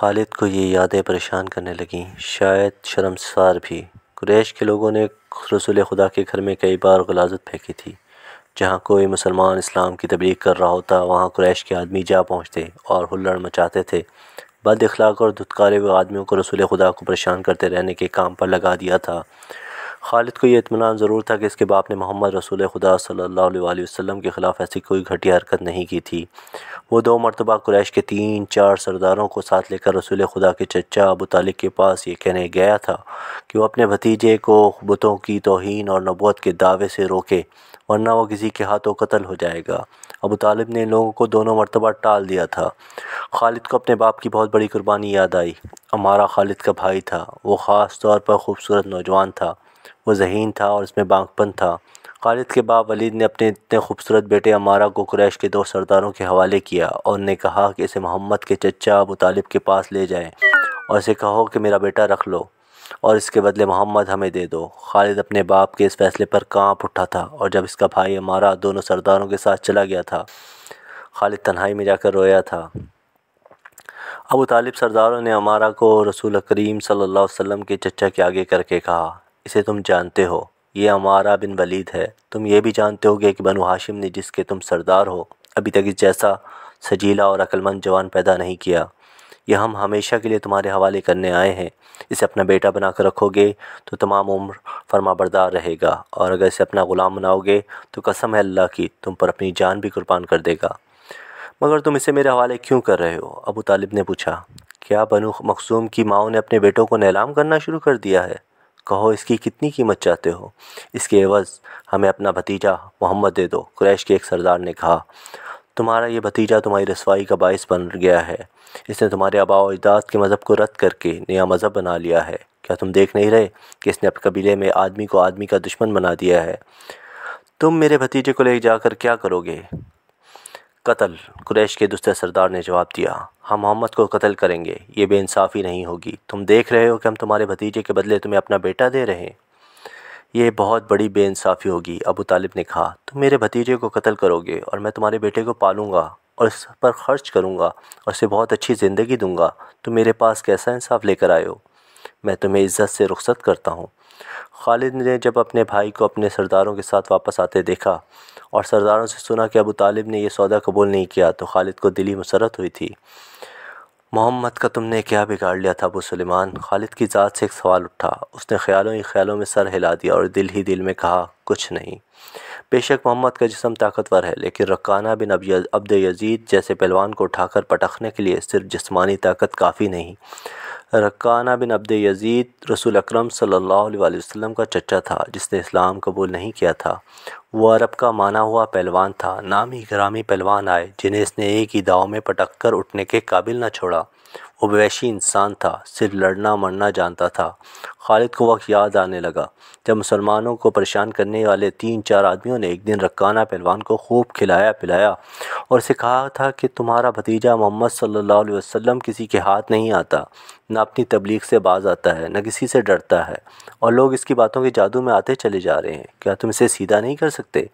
खालिद को ये यादें परेशान करने लगीं शायद शर्मसार भी कुरैश के लोगों ने रसूल खुदा के घर में कई बार गलाजत फेंकी थी जहाँ कोई मुसलमान इस्लाम की तबलीग कर रहा होता वहाँ कुरैश के आदमी जा पहुँचते और हुल्लड़ मचाते थे बद अखलाक और धुतकारे हुए आदमियों को रसूल खुदा को परेशान करते रहने के काम पर लगा दिया था खालिद को यह इतमान ज़रूर था कि इसके बाप ने मोहम्मद रसूल खुदा सल्ला वसम के ख़िलाफ़ ऐसी कोई घटी हरकत नहीं की थी वो दो मरतबा कुरैश के तीन चार सरदारों को साथ लेकर रसूल खुदा के चचा अबू तालिक के पास ये कहने गया था कि वह अपने भतीजे को बुतों की तोहन और नबोत के दावे से रोके वरना वो किसी के हाथों कत्ल हो जाएगा अबू तालिब ने इन लोगों को दोनों मरतबा टाल दिया था खालिद को अपने बाप की बहुत बड़ी कुर्बानी याद आई हमारा खालिद का भाई था वो ख़ास तौर पर खूबसूरत नौजवान था वो जहीन था और उसमें बांकपन था खालिद के बाप वलीद ने अपने इतने खूबसूरत बेटे अमारा को कुरैश के दो सरदारों के हवाले किया और ने कहा कि इसे मोहम्मद के चचा अबू तालिब के पास ले जाएँ और इसे कहो कि मेरा बेटा रख लो और इसके बदले मोहम्मद हमें दे दो खालिद अपने बाप के इस फैसले पर कांप उठा था और जब इसका भाई हमारा दोनों सरदारों के साथ चला गया था खालिद तन्हाई में जाकर रोया था अबू तालिब सरदारों ने हमारा को रसूल करीम सल्ला वसम के चचा के आगे करके कहा इसे तुम जानते हो ये हमारा बिन वलीद है तुम ये भी जानते हो कि बनु हाशिम ने जिसके तुम सरदार हो अभी तक इस जैसा सजीला और अक्लमंद जवान पैदा नहीं किया ये हम हमेशा के लिए तुम्हारे हवाले करने आए हैं इसे अपना बेटा बनाकर रखोगे तो तमाम उम्र फरमाबरदार रहेगा और अगर इसे अपना ग़ुलाम बनाओगे तो कसम है अल्लाह की तुम पर अपनी जान भी कुर्बान कर देगा मगर तुम इसे मेरे हवाले क्यों कर रहे हो अबू तालिब ने पूछा क्या बनु मखसूम की माओ ने अपने बेटों को नैलाम करना शुरू कर दिया है कहो इसकी कितनी कीमत चाहते हो इसके एवज़ हमें अपना भतीजा मोहम्मद दे दो क्रैश के एक सरदार ने कहा तुम्हारा ये भतीजा तुम्हारी रसवाई का बायस बन गया है इसने तुम्हारे आबा अजदाद के मज़हब को रद्द करके नया मज़हब बना लिया है क्या तुम देख नहीं रहे कि इसने अपने कबीले में आदमी को आदमी का दुश्मन बना दिया है तुम मेरे भतीजे को ले जाकर क्या करोगे कत्ल कुरैश के दूसरे सरदार ने जवाब दिया हम मोहम्मद को कत्ल करेंगे ये बेइंसाफ़ी नहीं होगी तुम देख रहे हो कि हम तुम्हारे भतीजे के बदले तुम्हें अपना बेटा दे रहे हैं ये बहुत बड़ी बेानसाफ़ी होगी अबू तालिब ने कहा तुम मेरे भतीजे को कत्ल करोगे और मैं तुम्हारे बेटे को पालूँगा और इस पर ख़र्च करूँगा और उसे बहुत अच्छी ज़िंदगी दूँगा तुम मेरे पास कैसा इंसाफ लेकर आए हो मैं तुम्हें इज़्ज़त से रुखसत करता हूँ खालिद ने जब अपने भाई को अपने सरदारों के साथ वापस आते देखा और सरदारों से सुना कि अबू तालिब ने यह सौदा कबूल नहीं किया तो खालिद को दिली मसरत हुई थी मोहम्मद का तुमने क्या बिगाड़ लिया था अबू सुलेमान खालिद की ज़ात से एक सवाल उठा उसने ख्यालों ही ख्यालों में सर हिला दिया और दिल ही दिल में कहा कुछ नहीं बेशक मोहम्मद का जिसम ताकतवर है लेकिन रकाना बिन अब अब्द यजीद जैसे पहलवान को उठाकर पटखने के लिए सिर्फ जिस्मानी ताकत काफ़ी नहीं रकाना बिन अब्द यज़ीद रसूल अक्रम सल्लल्लाहु वसल्लम का चचा था जिसने इस्लाम कबूल नहीं किया था वह अरब का माना हुआ पहलवान था नामी ग्रामी पहलवान आए जिन्हें इसने एक ही दाव में पटक कर उठने के काबिल न छोड़ा वो वैशी इंसान था सिर्फ लड़ना मरना जानता था खालिद को वक्त याद आने लगा जब मुसलमानों को परेशान करने वाले तीन चार आदमियों ने एक दिन रक्काना पहलवान को खूब खिलाया पिलाया और उसे कहा था कि तुम्हारा भतीजा मोहम्मद सल्लल्लाहु अलैहि वसल्लम किसी के हाथ नहीं आता ना अपनी तबलीग से बाज आता है ना किसी से डरता है और लोग इसकी बातों के जादू में आते चले जा रहे हैं क्या तुम इसे सीधा नहीं कर सकते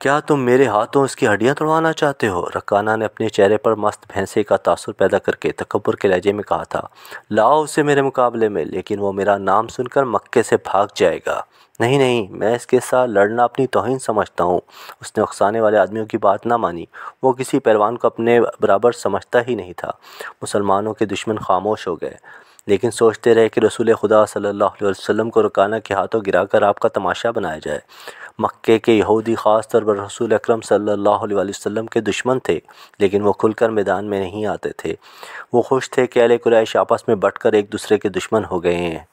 क्या तुम मेरे हाथों इसकी हड्डियां तोड़वाना चाहते हो रकाना ने अपने चेहरे पर मस्त भैंसे का तासुर पैदा करके तकबर के लहजे में कहा था लाओ उसे मेरे मुकाबले में लेकिन वो मेरा नाम सुनकर मक्के से भाग जाएगा नहीं नहीं मैं इसके साथ लड़ना अपनी तोहन समझता हूँ उसने उकसाने वाले आदमियों की बात ना मानी वो किसी पहलवान को अपने बराबर समझता ही नहीं था मुसलमानों के दुश्मन खामोश हो गए लेकिन सोचते रहे कि रसूल खुदा सल्लल्लाहु अलैहि वसल्लम को रुकाना के हाथों गिराकर आपका तमाशा बनाया जाए मक्के के यहूदी ख़ास तौर पर रसूल अक्रम सम के दुश्मन थे लेकिन वो खुलकर मैदान में नहीं आते थे वो खुश थे कि अले क्रैश आपस में बटकर एक दूसरे के दुश्मन हो गए हैं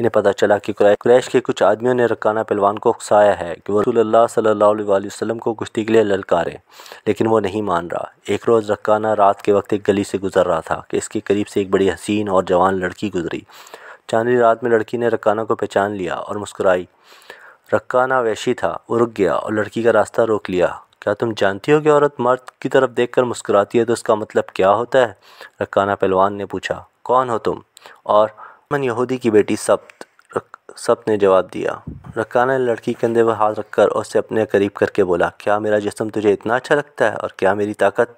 इन्हें पता चला कि क्रैश के कुछ आदमियों ने रकाना पहलवान को उकसाया है कि वह रसूल सल्ला को कुश्ती के लिए ललकारें लेकिन वो नहीं मान रहा एक रोज़ रकाना रात के वक्त एक गली से गुजर रहा था कि इसके करीब से एक बड़ी हसीन और जवान लड़की गुजरी चांदी रात में लड़की ने रकाना को पहचान लिया और मुस्कुराई रक्काना वैशी था वो रुक गया और लड़की का रास्ता रोक लिया क्या तुम जानती हो कि औरत मर्द की तरफ कर मुस्कुराती है तो उसका मतलब क्या होता है रक्काना पहलवान ने पूछा कौन हो तुम और मन यहूदी की बेटी सप्त सब ने जवाब दिया रक्काना ने लड़की के अंदर वह हाथ रखकर उससे अपने करीब करके बोला क्या मेरा जिसम तुझे इतना अच्छा लगता है और क्या मेरी ताकत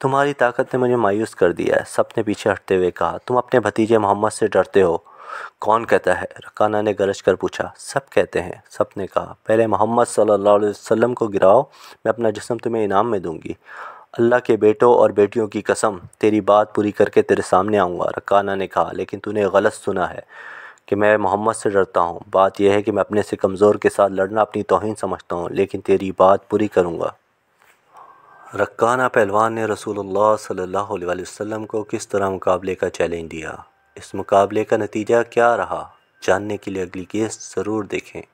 तुम्हारी ताकत ने मुझे मायूस कर दिया है सब ने पीछे हटते हुए कहा तुम अपने भतीजे मोहम्मद से डरते हो कौन कहता है रकाना ने गरज कर पूछा सब कहते हैं सब ने कहा पहले मोहम्मद सल्लल्लाहु अलैहि वसल्लम को गिराओ मैं अपना जिसम तुम्हें इनाम में दूंगी अल्लाह के बेटों और बेटियों की कसम तेरी बात पूरी करके तेरे सामने आऊँगा रकाना ने कहा लेकिन तूने गलत सुना है कि मैं मोहम्मद से डरता हूँ बात यह है कि मैं अपने से कमज़ोर के साथ लड़ना अपनी तोहन समझता हूँ लेकिन तेरी बात पूरी करूँगा रक्काना पहलवान ने रसूलुल्लाह सल्लल्लाहु अलैहि वसल्लम को किस तरह मुकाबले का चैलेंज दिया इस मुकाबले का नतीजा क्या रहा जानने के लिए अगली केस ज़रूर देखें